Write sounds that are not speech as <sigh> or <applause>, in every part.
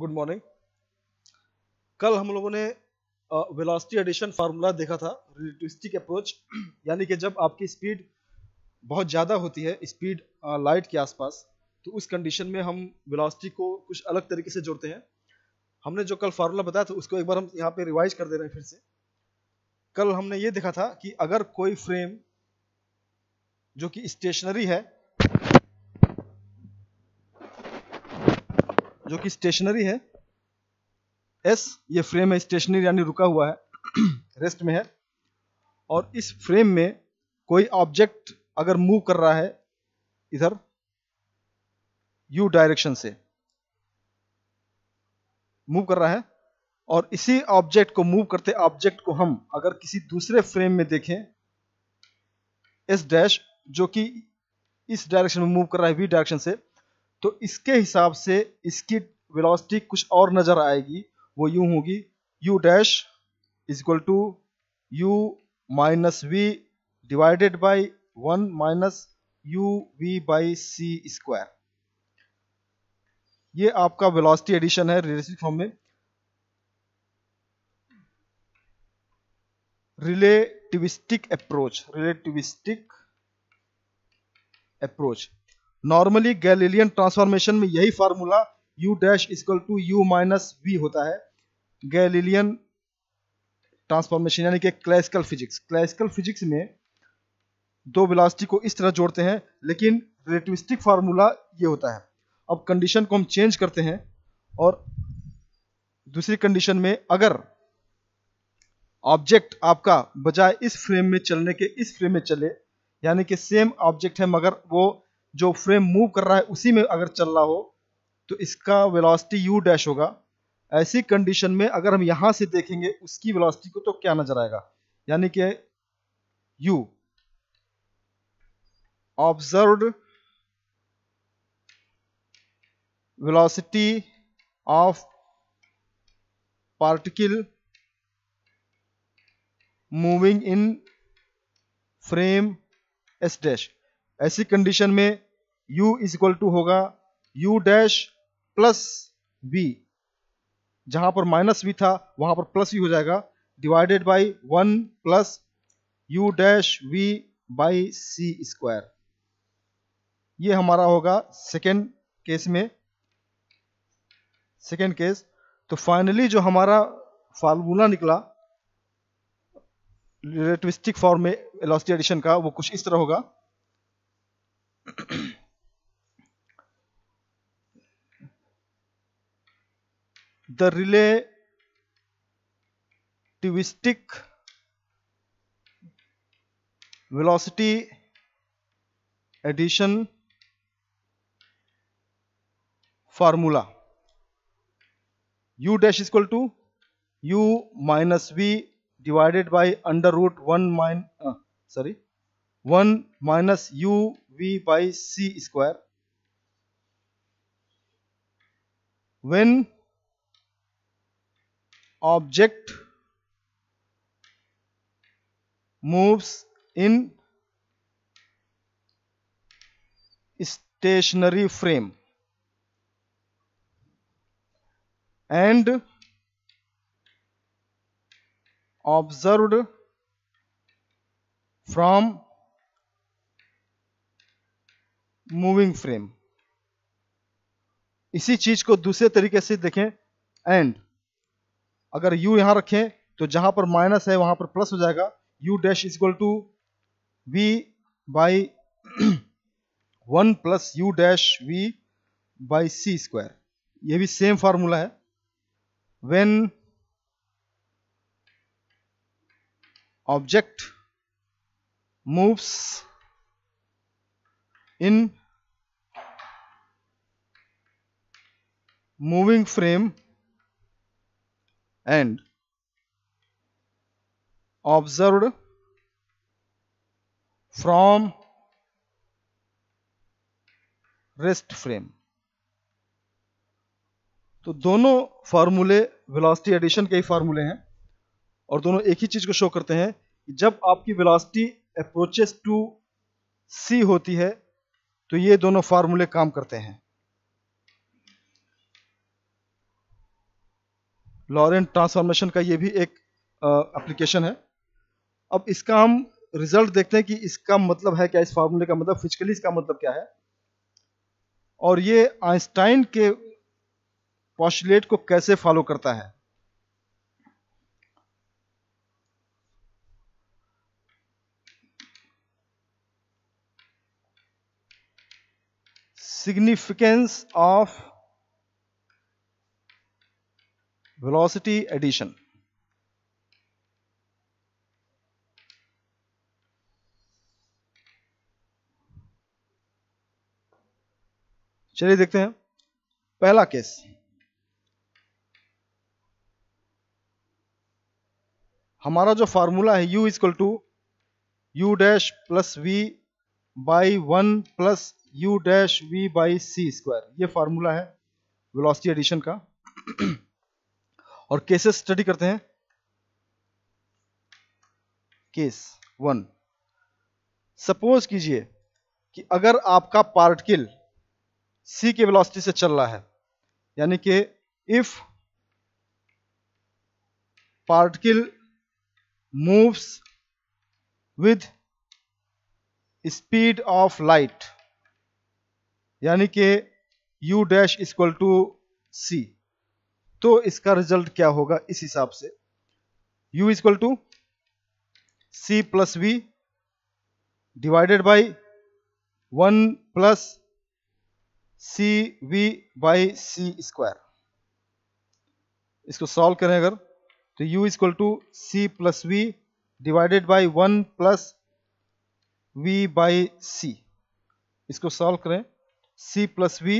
Good morning कल हम लोगों ने वेलोसिटी एडिशन फार्मूला देखा था रिलेटिविस्टिक अप्रोच यानी कि जब आपकी स्पीड बहुत ज़्यादा होती है स्पीड लाइट के आसपास तो उस कंडीशन में हम वेलोसिटी को कुछ अलग तरीके से जोड़ते हैं हमने जो कल फार्मूला बताया था उसको एक बार हम यहाँ पे रिवाइज कर दे रहे हैं फिर से कल हमने ये देखा था कि अगर कोई फ्रेम जो कि स्टेशनरी है जो कि स्टेशनरी है एस ये फ्रेम है स्टेशनरी यानी रुका हुआ है रेस्ट <clears throat> में है और इस फ्रेम में कोई ऑब्जेक्ट अगर मूव कर रहा है इधर यू डायरेक्शन से मूव कर रहा है और इसी ऑब्जेक्ट को मूव करते ऑब्जेक्ट को हम अगर किसी दूसरे फ्रेम में देखें एस डैश जो कि इस डायरेक्शन में मूव कर रहा है वी डायरेक्शन से तो इसके हिसाब से इसकी वेलोसिटी कुछ और नज़र आएगी वो यू होगी u dash equal to u minus v divided by one minus u v by C square ये आपका वेलोसिटी एडिशन है रिलेस्टिक फॉर्म में relativistic approach relativistic approach normally Galilean transformation में यही formula u dash equal to u minus v होता है Galilean transformation यानी कि क्लासिकल फिजिक्स क्लासिकल फिजिक्स में दो वेलोसिटी को इस तरह जोड़ते हैं लेकिन रिलेटिविस्टिक फार्मूला ये होता है अब कंडीशन को हम चेंज करते हैं और दूसरी कंडीशन में अगर ऑब्जेक्ट आपका बजाय इस फ्रेम में चलने के इस फ्रेम में चले यानी कि सेम ऑब्जेक्ट है मगर वो जो फ्रेम मूव कर रहा है उसी में अगर चल रहा हो तो इसका वेलोसिटी यू डैश होगा ऐसी कंडीशन में अगर हम यहां से देखेंगे उसकी वेलोसिटी को तो क्या नजर आएगा यानी कि u observe velocity of particle moving in frame s dash ऐसी कंडीशन में u इज इक्वल टू होगा u डैश प्लस v जहां पर माइनस v था वहां पर प्लस v हो जाएगा divided by one plus u dash v by C square ये हमारा होगा सेकेंड केस में सेकेंड केस तो फाइनली जो हमारा फार्मूला निकला रिलेटिविस्टिक फॉर्म में एलोसिटी एडिशन का वो कुछ इस तरह होगा the relativistic velocity addition formula u dash is equal to u minus v divided by under root 1 min uh, sorry 1 minus u v by c square when object moves in stationary frame and observed from moving frame इसी चीज को दूसरे तरीके से देखें and अगर u यहां रखें तो जहां पर माइनस है वहां पर प्लस हो जाएगा u dash equal to v by one plus u dash v by C square ये भी सेम फार्मूला है when object moves in moving frame and observed from rest frame तो दोनों फार्मूले वेलोसिटी एडिशन के ही फार्मूले हैं और दोनों एक ही चीज को शो करते हैं कि जब आपकी वेलोसिटी अप्रोचेस टू सी होती है तो ये दोनों फार्मूले काम करते हैं लॉरेंट ट्रांसफॉर्मेशन का ये भी एक एप्लीकेशन है अब इसका हम रिजल्ट देखते हैं कि इसका मतलब है क्या इस फार्मूले का मतलब फिजिकली इसका मतलब क्या है और ये आइंस्टाइन के पॉस्टुलेट को कैसे फॉलो करता है सिग्निफिकेंस of velocity addition चलिए देखते हैं पहला केस हमारा जो फार्मूला है u is equal to u dash plus v by one plus u dash v by C square यह फार्मूला है वेलोसिटी एडिशन का और केसेस स्टडी करते हैं केस वन सपोज कीजिए कि अगर आपका पार्टिकल सी के वेलोसिटी से चल रहा है यानी कि if particle moves with speed of light यानी कि u dash equal to c तो इसका रिजल्ट क्या होगा इस हिसाब से u is equal to c plus v divided by one plus c v by C square इसको सॉल्व करें अगर तो u equal to c plus v divided by one plus v by c इसको सॉल्व करें c प्लस वी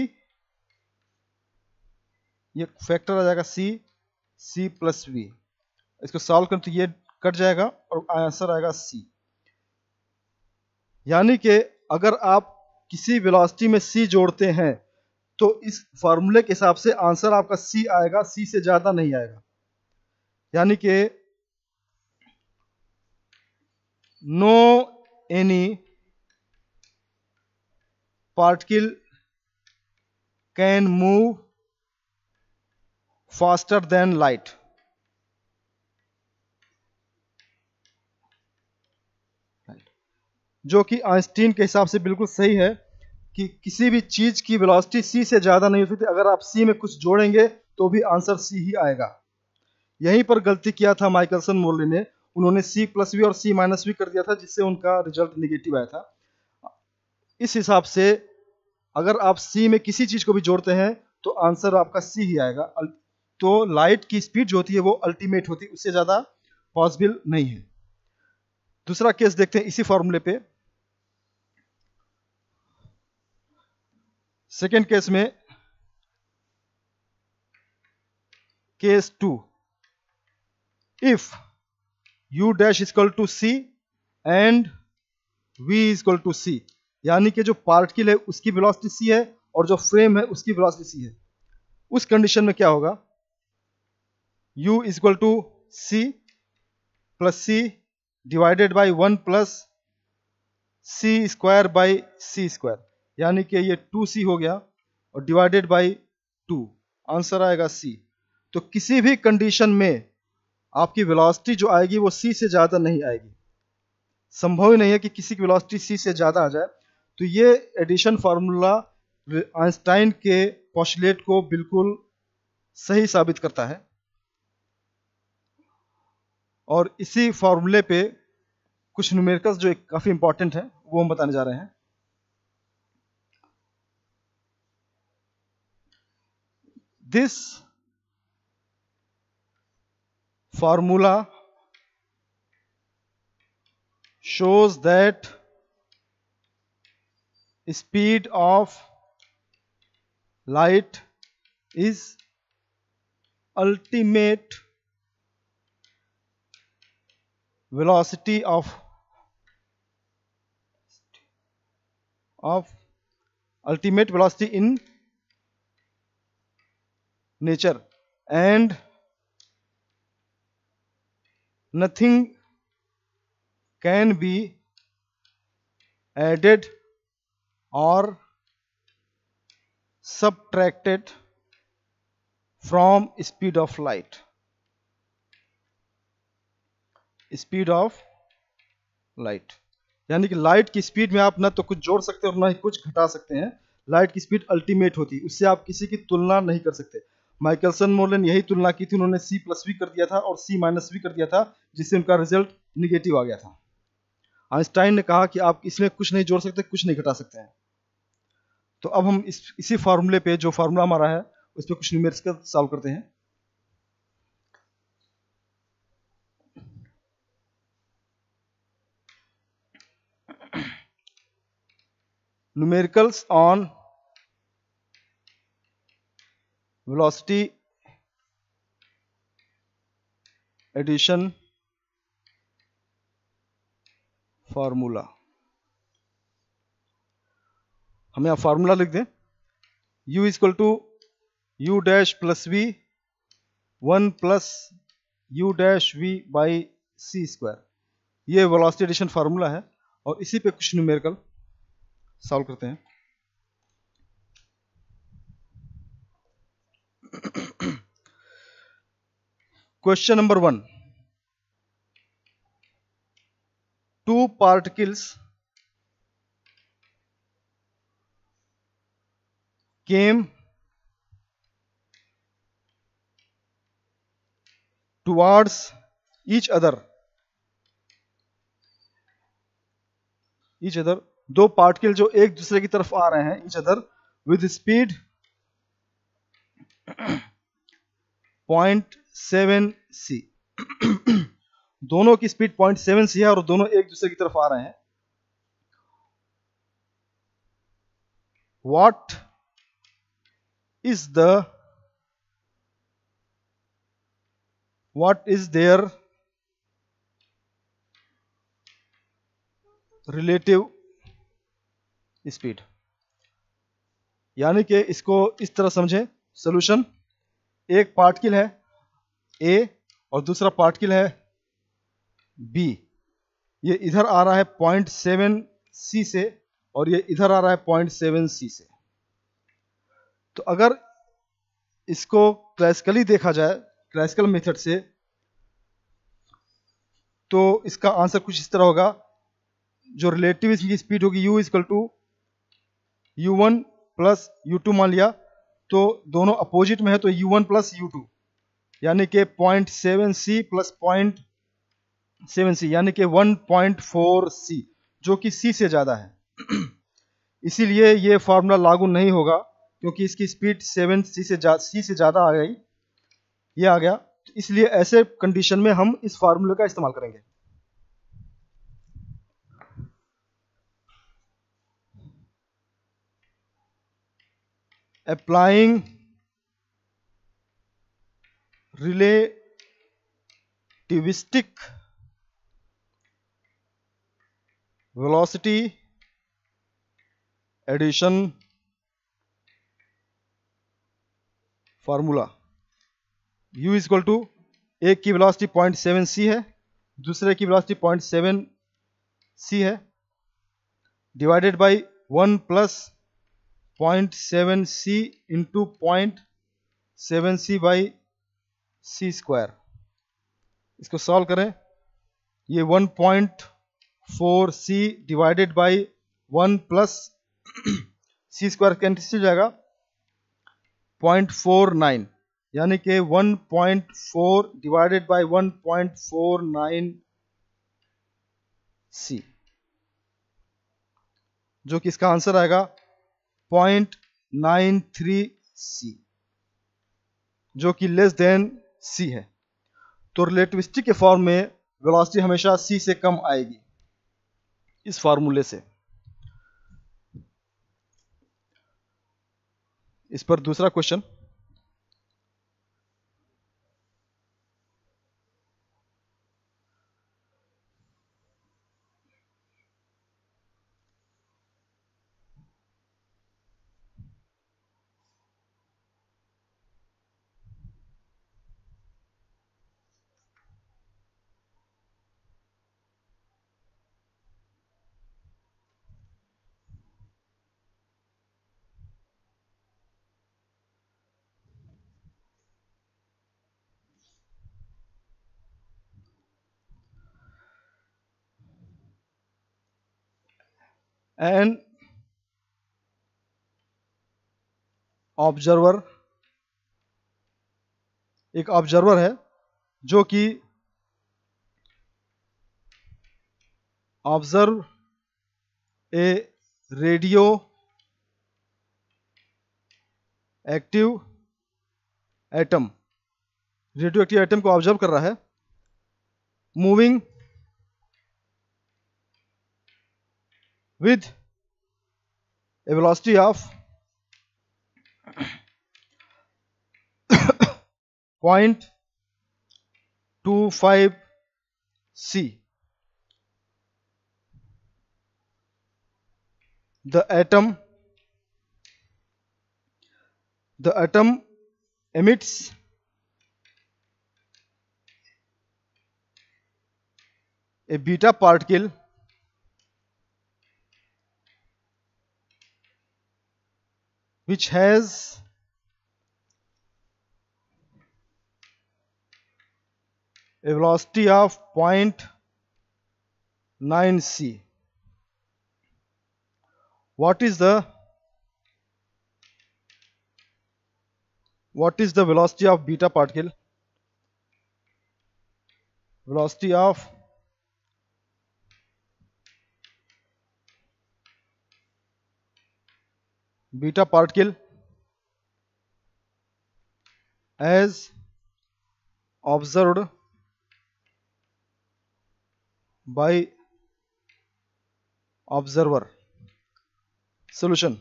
ये factor आ जाएगा सी सी plus v इसको सॉल्व करें तो ये कट जाएगा और आंसर आएगा सी यानी कि अगर आप किसी वेलोसिटी में सी जोड़ते हैं तो इस फॉर्मूले के हिसाब से आंसर आपका सी आएगा सी से ज़्यादा नहीं आएगा यानी कि no any particle can move faster than light जो कि आइंस्टीन के हिसाब से बिल्कुल सही है कि किसी भी चीज की वेलोसिटी सी से ज्यादा नहीं हो सकती अगर आप सी में कुछ जोड़ेंगे तो भी आंसर सी ही आएगा यहीं पर गलती किया था माइकलसन मोरली ने उन्होंने सी प्लस वी और सी माइनस वी कर दिया था जिससे उनका रिजल्ट निगेटिव आया था इस हिसाब से अगर आप सी में किसी चीज को भी जोड़ते हैं तो आंसर आपका सी ही आएगा तो लाइट की स्पीड जो होती है वो अल्टीमेट होती है उससे ज़्यादा पॉसिबल नहीं है दूसरा केस देखते हैं इसी फॉर्मूले पे सेकेंड केस में case two if u dash is equal to c and v equal to c यानी कि जो पार्टिकल है उसकी वेलोसिटी c है और जो फ्रेम है उसकी वेलोसिटी c है उस कंडीशन में क्या होगा u is equal to c plus c divided by one plus C square by C square यानी कि ये टू सी हो गया और डिवाइडेड बाई टू आंसर आएगा सी तो किसी भी कंडीशन में आपकी वेलोसिटी जो आएगी वो सी से ज़्यादा नहीं आएगी संभव ही नहीं है कि किसी की वेलोसिटी सी से ज़्यादा आ जाए तो ये एडिशन फार्मूला आइंस्टाइन के पॉस्टलेट को बिल्कुल सही साबित करता है और इसी फॉर्मूले पे कुछ न्यूमेरिकल्स जो एक काफ़ी इंपॉर्टेंट है वो हम बताने जा रहे हैं this formula shows that speed of light is ultimate velocity of of ultimate velocity in nature and nothing can be added or subtracted from speed of light speed of light यानी कि light की speed में आप ना तो कुछ जोड़ सकते हैं और ना ही कुछ घटा सकते हैं लाइट की स्पीड अल्टीमेट होती है उससे आप किसी की तुलना नहीं कर सकते माइकलसन मोलन यही तुलना की थी उन्होंने सी प्लस वी कर दिया था और सी माइनस वी कर दिया था जिससे उनका रिजल्ट निगेटिव आ गया था आइंस्टाइन ने कहा कि आप इसमें कुछ नहीं जोड़ सकते कुछ नहीं घटा सकते हैं तो अब हम इस इसी फार्मूले पे जो फार्मूला हमारा है उस पर कुछ न्यूमेरिकल सॉल्व करते हैं numericals on velocity addition formula हम यहां फॉर्मूला लिख दें u equal to u dash plus v one plus u dash v by C square यह वेलोसिटी एडिशन फार्मूला है और इसी पे कुछ न्यूमेरिकल सॉल्व करते हैं question number one two particles came towards each other each other दो particle जो एक दूसरे की तरफ आ रहे हैं each other with speed point seven c दोनों की स्पीड पॉइंट सेवन सी है और दोनों एक दूसरे की तरफ आ रहे हैं what is the what is their relative speed यानी कि इसको इस तरह समझें सोल्यूशन एक पार्टिकल है ए और दूसरा पार्टिकल है बी ये इधर आ रहा है पॉइंट सेवन सी से और ये इधर आ रहा है पॉइंट सेवन सी से तो अगर इसको क्लासिकली देखा जाए क्लासिकल मेथड से तो इसका आंसर कुछ इस तरह होगा जो रिलेटिव इसकी स्पीड होगी u is equal to u one plus u two मान लिया तो दोनों अपोजिट में है तो u one plus u two यानी कि point seven c plus point seven c यानी कि वन पॉइंट फोर सी जो कि सी से ज़्यादा है <clears throat> इसीलिए ये फार्मूला लागू नहीं होगा क्योंकि इसकी स्पीड सेवन सी से सी से ज़्यादा आ गई ये आ गया तो इसलिए ऐसे कंडीशन में हम इस फार्मूले का इस्तेमाल करेंगे applying relativistic velocity addition formula u is equal to एक की वेलोसिटी पॉइंट सेवन सी है दूसरे की वेलोसिटी पॉइंट सेवन सी है divided by one plus point seven c into point seven c by C square इसको solve करें ये one point four c divided by one plus C square cancel जाएगा point four nine यानी कि one point four divided by one point four nine c जो कि इसका answer आएगा पॉइंट नाइन थ्री सी जो कि लेस देन सी है तो रिलेटिविस्टिक के फॉर्म में वेलोसिटी हमेशा सी से कम आएगी इस फॉर्मूले से इस पर दूसरा क्वेश्चन एंड ऑब्जर्वर एक ऑब्जर्वर है जो कि observe a radioactive atom radioactive atom को ऑब्जर्व कर रहा है moving with a velocity of <coughs> 0.25 c. The atom the atom emits a beta particle which has a velocity of 0.9 c. What is the what is the velocity of beta particle? Velocity of beta particle as observed by observer solution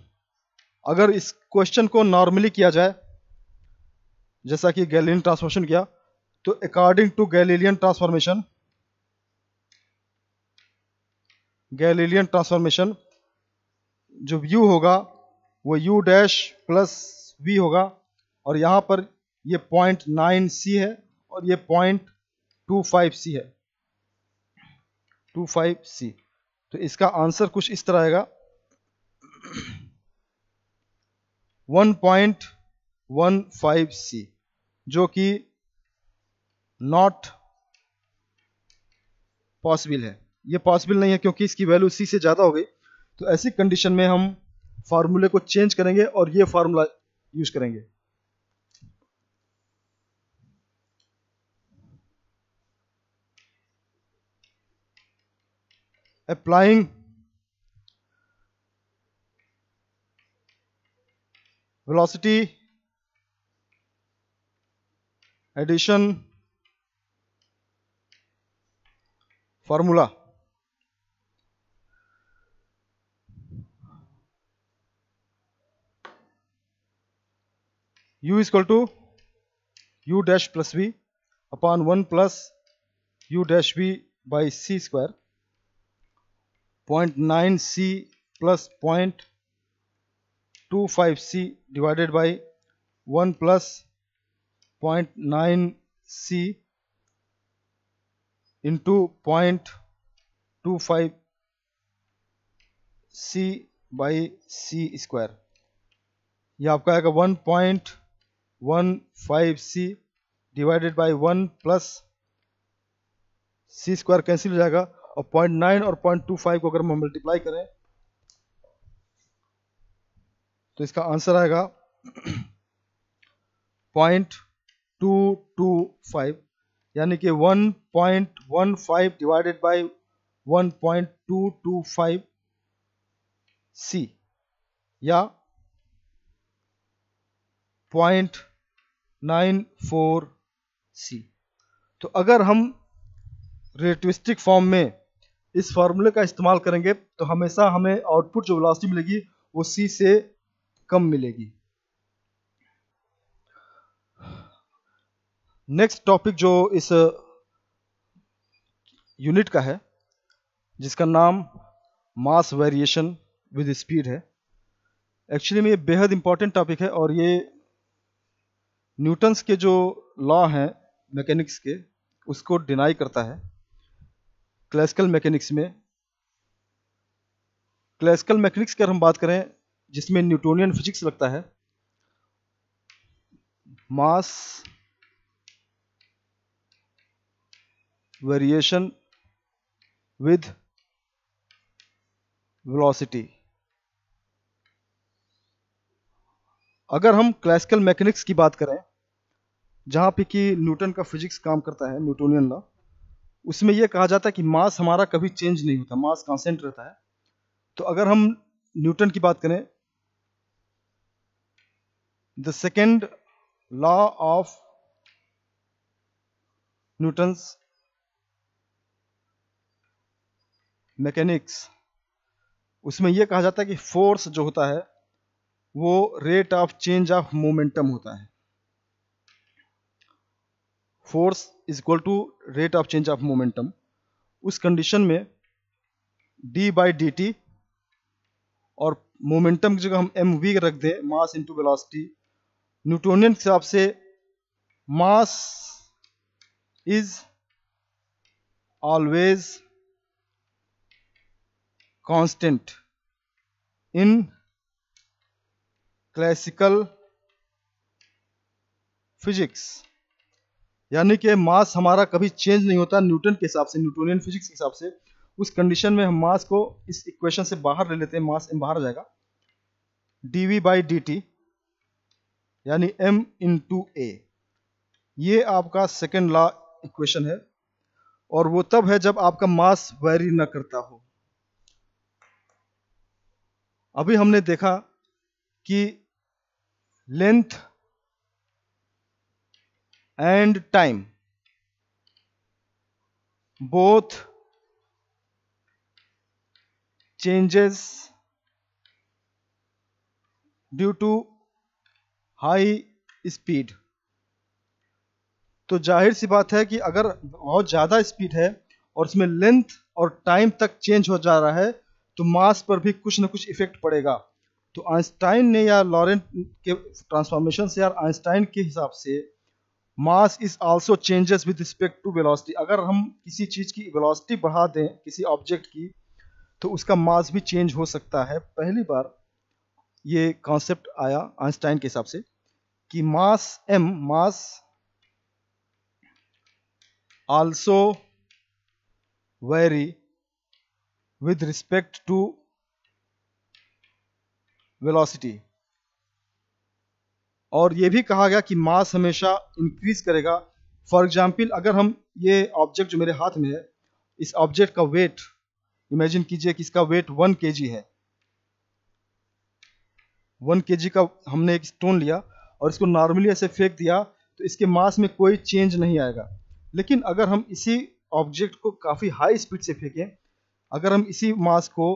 अगर इस question को normally किया जाए जैसा कि Galilean transformation किया तो according to Galilean transformation Galilean transformation जो व्यू होगा वो u डैश प्लस वी होगा और यहाँ पर ये पॉइंट नाइन सी है और ये पॉइंट टू फाइव सी है टू फाइव सी तो इसका आंसर कुछ इस तरह आएगा one point one five C जो कि नॉट पॉसिबल है ये पॉसिबल नहीं है क्योंकि इसकी वैल्यू सी से ज़्यादा हो गई तो ऐसी कंडीशन में हम फॉर्मूले को चेंज करेंगे और ये फार्मूला यूज करेंगे applying velocity addition formula u is equal to u dash plus v upon 1 plus u dash v by c square 0.9 c plus 0.25 c divided by 1 plus 0.9 c into 0.25 c by c square ये आपका आएगा one five C divided by one plus C square cancel हो जाएगा और point nine और point two five को अगर हम मल्टीप्लाई करें तो इसका आंसर आएगा <clears throat> पॉइंट टू टू फाइव यानी कि one point one five divided by one point two two five C या पॉइंट नाइन फोर सी तो अगर हम रेटिविस्टिक फॉर्म में इस फॉर्मूले का इस्तेमाल करेंगे तो हमेशा हमें आउटपुट जो वेलोसिटी मिलेगी वो सी से कम मिलेगी नेक्स्ट टॉपिक जो इस यूनिट का है जिसका नाम मास वेरिएशन विद स्पीड है एक्चुअली में ये बेहद इंपॉर्टेंट टॉपिक है और ये न्यूटन्स के जो लॉ हैं मैकेनिक्स के उसको डिनाई करता है क्लासिकल मैकेनिक्स में क्लासिकल मैकेनिक्स की अगर हम बात करें जिसमें न्यूटोनियन फिजिक्स लगता है मास वेरिएशन विद वेलोसिटी अगर हम क्लासिकल मैकेनिक्स की बात करें जहाँ पे कि न्यूटन का फिजिक्स काम करता है न्यूटोनियन लॉ उसमें यह कहा जाता है कि मास हमारा कभी चेंज नहीं होता मास कांस्टेंट रहता है तो अगर हम न्यूटन की बात करें the second law of Newton's mechanics उसमें यह कहा जाता है कि फोर्स जो होता है वो rate of change of momentum होता है force is equal to rate of change of momentum उस कंडीशन में d बाई डी टी और मोमेंटम की जगह हम एम वी रख दें मास इंटू वेलोसिटी न्यूटोनियन के हिसाब से mass is always constant in classical physics यानी कि मास हमारा कभी चेंज नहीं होता न्यूटन के हिसाब से न्यूटोनियन फिजिक्स के हिसाब से उस कंडीशन में हम मास को इस इक्वेशन से बाहर ले लेते हैं मास एम बाहर जाएगा D V by D T यानी एम इन टू ए ये आपका सेकेंड लॉ इक्वेशन है और वो तब है जब आपका मास वैरी न करता हो अभी हमने देखा कि length and time both changes due to high speed तो जाहिर सी बात है कि अगर बहुत ज़्यादा स्पीड है और उसमें लेंथ और टाइम तक चेंज हो जा रहा है तो मास पर भी कुछ ना कुछ इफेक्ट पड़ेगा तो आइंस्टाइन ने या लॉरेंट के ट्रांसफॉर्मेशन से यार आइंस्टाइन के हिसाब से mass is also changes with respect to velocity अगर हम किसी चीज़ की वेलोसिटी बढ़ा दें किसी ऑब्जेक्ट की तो उसका मास भी चेंज हो सकता है पहली बार ये कॉन्सेप्ट आया आइंस्टाइन के हिसाब से कि mass M mass also vary with respect to velocity और ये भी कहा गया कि मास हमेशा इंक्रीज करेगा फॉर एग्जाम्पल अगर हम ये ऑब्जेक्ट जो मेरे हाथ में है इस ऑब्जेक्ट का वेट इमेजिन कीजिए कि इसका वेट वन के है वन के का हमने एक स्टोन लिया और इसको नॉर्मली ऐसे फेंक दिया तो इसके मास में कोई चेंज नहीं आएगा लेकिन अगर हम इसी ऑब्जेक्ट को काफ़ी हाई स्पीड से फेंकें अगर हम इसी मास को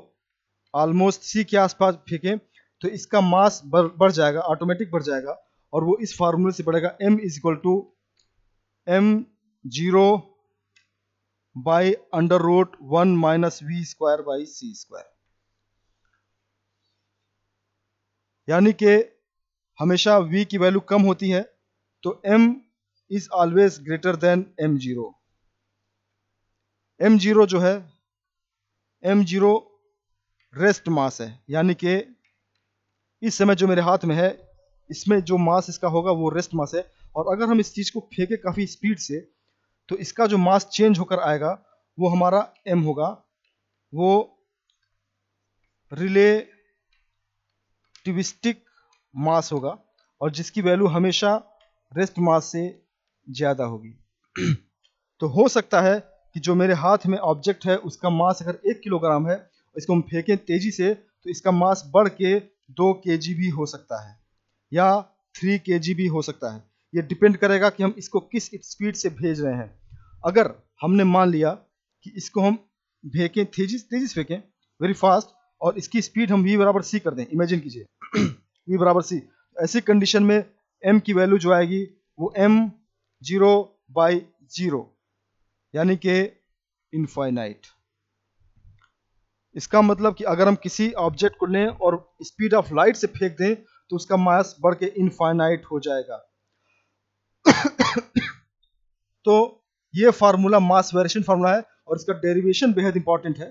ऑलमोस्ट सी के आसपास फेंकें तो इसका मास बढ़ बढ़ जाएगा ऑटोमेटिक बढ़ जाएगा और वो इस फार्मूले से बढ़ेगा m is equal to M zero by under root one minus V square by C square यानी कि हमेशा v की वैल्यू कम होती है तो m is always greater than M zero M zero जो है एम जीरो रेस्ट मास है यानी कि इस समय जो मेरे हाथ में है इसमें जो मास इसका होगा वो रेस्ट मास है और अगर हम इस चीज़ को फेंके काफ़ी स्पीड से तो इसका जो मास चेंज होकर आएगा वो हमारा एम होगा वो रिले टिविस्टिक मास होगा और जिसकी वैल्यू हमेशा रेस्ट मास से ज़्यादा होगी <clears throat> तो हो सकता है कि जो मेरे हाथ में ऑब्जेक्ट है उसका मास अगर एक किलोग्राम है इसको हम फेंकें तेज़ी से तो इसका मास बढ़ के दो के भी हो सकता है या थ्री के भी हो सकता है ये डिपेंड करेगा कि हम इसको किस स्पीड से भेज रहे हैं अगर हमने मान लिया कि इसको हम फेंकें तेजी तेजी से फेंकें वेरी फास्ट और इसकी स्पीड हम वी बराबर सी कर दें इमेजिन कीजिए वी <clears throat> बराबर सी ऐसी कंडीशन में एम की वैल्यू जो आएगी वो एम जीरो बाई जीरो यानी कि इनफाइनाइट इसका मतलब कि अगर हम किसी ऑब्जेक्ट को लें और स्पीड ऑफ लाइट से फेंक दें तो उसका मास बढ़ के इनफाइनाइट हो जाएगा <coughs> तो ये फार्मूला मास वेरिएशन फार्मूला है और इसका डेरिवेशन बेहद इंपॉर्टेंट है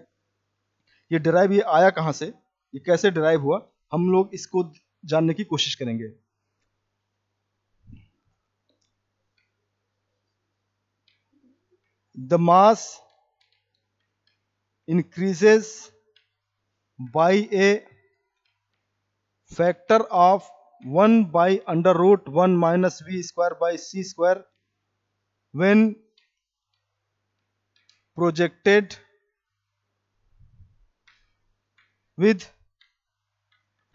ये डेराइव ये आया कहां से ये कैसे डेराइव हुआ हम लोग इसको जानने की कोशिश करेंगे the mass increases by a factor of 1 by under root 1 minus v square by c square when projected with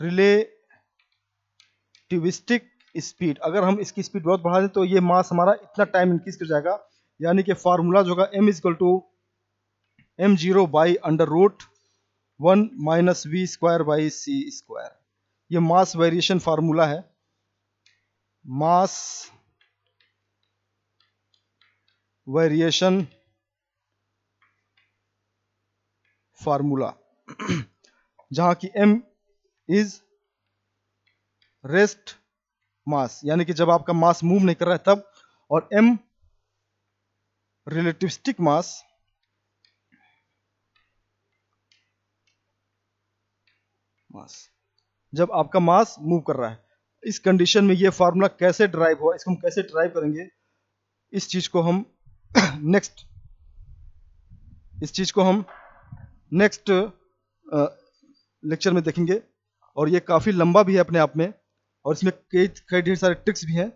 relativistic speed अगर हम इसकी स्पीड बहुत बढ़ा दें तो ये मास हमारा इतना टाइम इंक्रीज कर जाएगा यानी कि फार्मूला जो होगा M is to M zero by under root one minus V square by C square ये मास वेरिएशन फार्मूला है मास वेरिएशन फार्मूला जहां की m इज रेस्ट मास यानी कि जब आपका मास मूव नहीं कर रहा है तब और m रिलेटिविस्टिक मास मास जब आपका मास मूव कर रहा है इस कंडीशन में ये फार्मूला कैसे ड्राइव हुआ इसको हम कैसे ड्राइव करेंगे इस चीज को हम नेक्स्ट <coughs> इस चीज को हम नेक्स्ट लेक्चर में देखेंगे और ये काफ़ी लंबा भी है अपने आप में और इसमें कई कई ढेर सारे ट्रिक्स भी हैं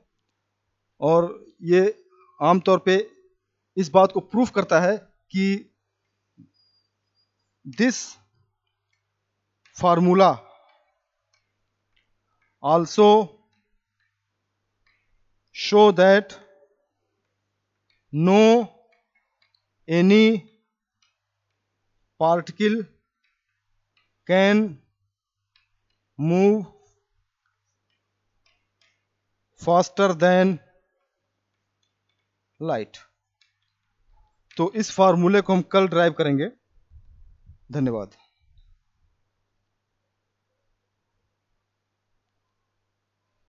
और ये आमतौर पे इस बात को प्रूफ करता है कि this formula also show that no any particle can move faster than light तो इस फार्मूले को हम कल ड्राइव करेंगे धन्यवाद